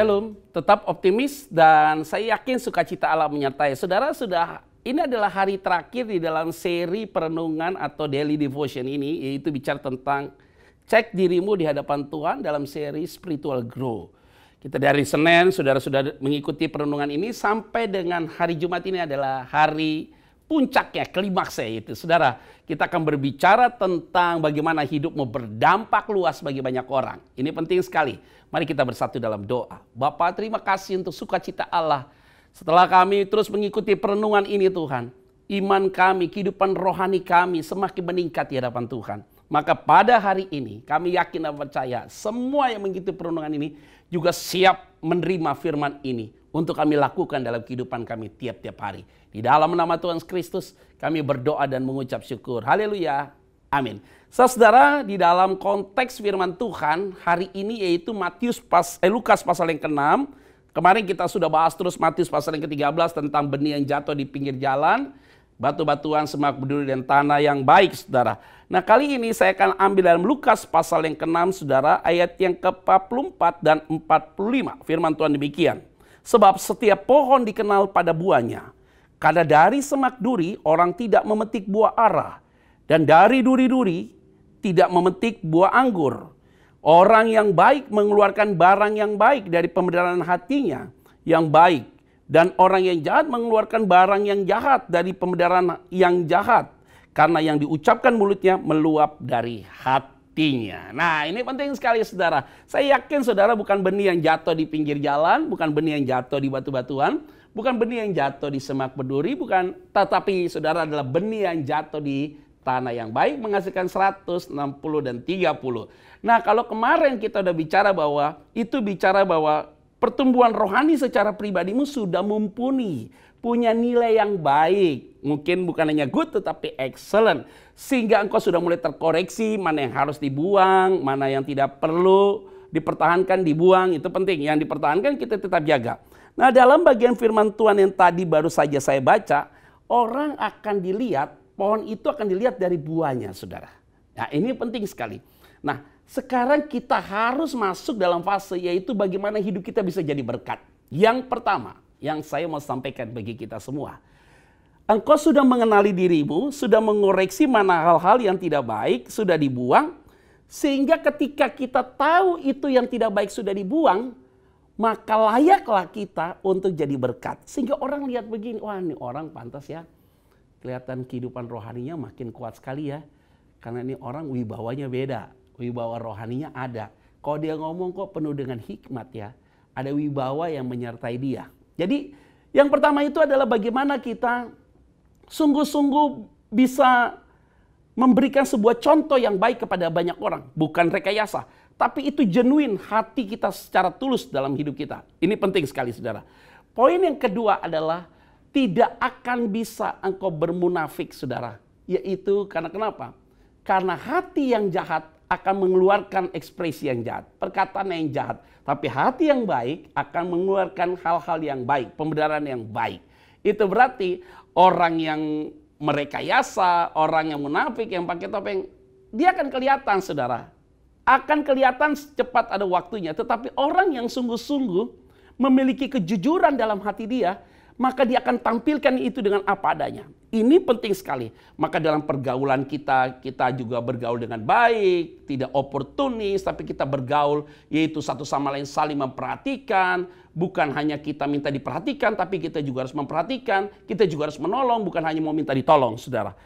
Shalom, tetap optimis dan saya yakin sukacita Allah menyertai. Saudara sudah ini adalah hari terakhir di dalam seri perenungan atau daily devotion ini yaitu bicara tentang cek dirimu di hadapan Tuhan dalam seri spiritual grow. Kita dari Senin, saudara sudah mengikuti perenungan ini sampai dengan hari Jumat ini adalah hari puncaknya, klimaksnya itu. Saudara, kita akan berbicara tentang bagaimana hidupmu berdampak luas bagi banyak orang. Ini penting sekali. Mari kita bersatu dalam doa. Bapak, terima kasih untuk sukacita Allah. Setelah kami terus mengikuti perenungan ini Tuhan, iman kami, kehidupan rohani kami semakin meningkat di hadapan Tuhan. Maka pada hari ini kami yakin dan percaya semua yang mengikuti perenungan ini juga siap menerima firman ini untuk kami lakukan dalam kehidupan kami tiap-tiap hari. Di dalam nama Tuhan Kristus kami berdoa dan mengucap syukur. Haleluya. Amin. Saudara, di dalam konteks firman Tuhan hari ini yaitu Matius pas, eh, Lukas pasal yang ke-6. Kemarin kita sudah bahas terus Matius pasal yang ke-13 tentang benih yang jatuh di pinggir jalan, batu-batuan, semak berduri dan tanah yang baik, Saudara. Nah, kali ini saya akan ambil dalam Lukas pasal yang ke-6, Saudara, ayat yang ke-44 dan 45. Firman Tuhan demikian. Sebab setiap pohon dikenal pada buahnya. Karena dari semak duri orang tidak memetik buah arah. Dan dari duri-duri tidak memetik buah anggur. Orang yang baik mengeluarkan barang yang baik dari pembenaran hatinya yang baik. Dan orang yang jahat mengeluarkan barang yang jahat dari pembenaran yang jahat. Karena yang diucapkan mulutnya meluap dari hati hatinya. Nah ini penting sekali saudara. Saya yakin saudara bukan benih yang jatuh di pinggir jalan, bukan benih yang jatuh di batu-batuan, bukan benih yang jatuh di semak berduri, bukan. Tetapi saudara adalah benih yang jatuh di tanah yang baik menghasilkan 160 dan 30. Nah kalau kemarin kita udah bicara bahwa itu bicara bahwa Pertumbuhan rohani secara pribadimu sudah mumpuni, punya nilai yang baik. Mungkin bukan hanya good tetapi excellent. Sehingga engkau sudah mulai terkoreksi mana yang harus dibuang, mana yang tidak perlu dipertahankan, dibuang. Itu penting. Yang dipertahankan kita tetap jaga. Nah, dalam bagian firman Tuhan yang tadi baru saja saya baca, orang akan dilihat pohon itu akan dilihat dari buahnya, Saudara. Nah, ini penting sekali. Nah, sekarang kita harus masuk dalam fase yaitu bagaimana hidup kita bisa jadi berkat. Yang pertama yang saya mau sampaikan bagi kita semua. Engkau sudah mengenali dirimu, sudah mengoreksi mana hal-hal yang tidak baik, sudah dibuang. Sehingga ketika kita tahu itu yang tidak baik sudah dibuang, maka layaklah kita untuk jadi berkat. Sehingga orang lihat begini, wah ini orang pantas ya. Kelihatan kehidupan rohaninya makin kuat sekali ya. Karena ini orang wibawanya beda wibawa rohaninya ada. Kalau dia ngomong kok penuh dengan hikmat ya, ada wibawa yang menyertai dia. Jadi yang pertama itu adalah bagaimana kita sungguh-sungguh bisa memberikan sebuah contoh yang baik kepada banyak orang, bukan rekayasa, tapi itu jenuin hati kita secara tulus dalam hidup kita. Ini penting sekali Saudara. Poin yang kedua adalah tidak akan bisa engkau bermunafik Saudara, yaitu karena kenapa? Karena hati yang jahat akan mengeluarkan ekspresi yang jahat, perkataan yang jahat. Tapi hati yang baik akan mengeluarkan hal-hal yang baik, pembenaran yang baik. Itu berarti orang yang merekayasa, orang yang munafik, yang pakai topeng, dia akan kelihatan saudara. Akan kelihatan cepat ada waktunya. Tetapi orang yang sungguh-sungguh memiliki kejujuran dalam hati dia, maka dia akan tampilkan itu dengan apa adanya. Ini penting sekali. Maka dalam pergaulan kita, kita juga bergaul dengan baik, tidak oportunis, tapi kita bergaul yaitu satu sama lain saling memperhatikan. Bukan hanya kita minta diperhatikan, tapi kita juga harus memperhatikan. Kita juga harus menolong, bukan hanya mau minta ditolong, saudara.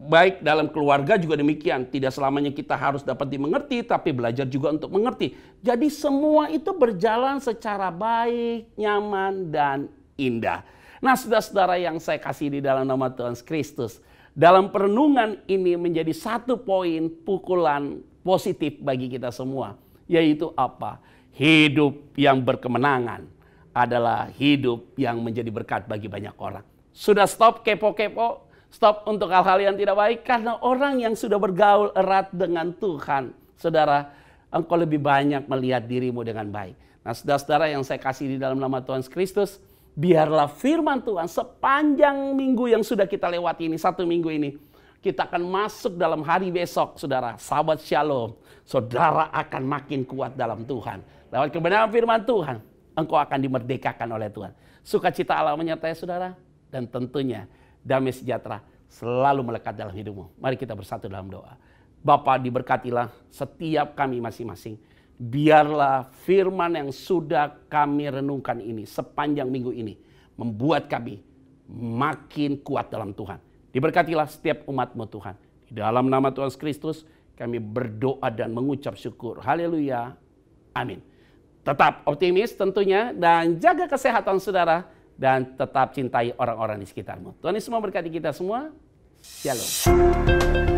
Baik dalam keluarga juga demikian. Tidak selamanya kita harus dapat dimengerti, tapi belajar juga untuk mengerti. Jadi semua itu berjalan secara baik, nyaman, dan indah. Nah, saudara-saudara yang saya kasih di dalam nama Tuhan Kristus, dalam perenungan ini menjadi satu poin pukulan positif bagi kita semua, yaitu apa? Hidup yang berkemenangan adalah hidup yang menjadi berkat bagi banyak orang. Sudah stop kepo-kepo, stop untuk hal-hal yang tidak baik karena orang yang sudah bergaul erat dengan Tuhan, saudara, engkau lebih banyak melihat dirimu dengan baik. Nah, saudara-saudara yang saya kasih di dalam nama Tuhan Kristus, biarlah firman Tuhan sepanjang minggu yang sudah kita lewati ini, satu minggu ini. Kita akan masuk dalam hari besok, saudara. Sahabat shalom. Saudara akan makin kuat dalam Tuhan. Lewat kebenaran firman Tuhan, engkau akan dimerdekakan oleh Tuhan. Sukacita Allah menyertai saudara. Dan tentunya damai sejahtera selalu melekat dalam hidupmu. Mari kita bersatu dalam doa. Bapak diberkatilah setiap kami masing-masing biarlah firman yang sudah kami renungkan ini sepanjang minggu ini membuat kami makin kuat dalam Tuhan. Diberkatilah setiap umatmu Tuhan. Di dalam nama Tuhan Kristus kami berdoa dan mengucap syukur. Haleluya. Amin. Tetap optimis tentunya dan jaga kesehatan saudara dan tetap cintai orang-orang di sekitarmu. Tuhan Yesus memberkati kita semua. Shalom.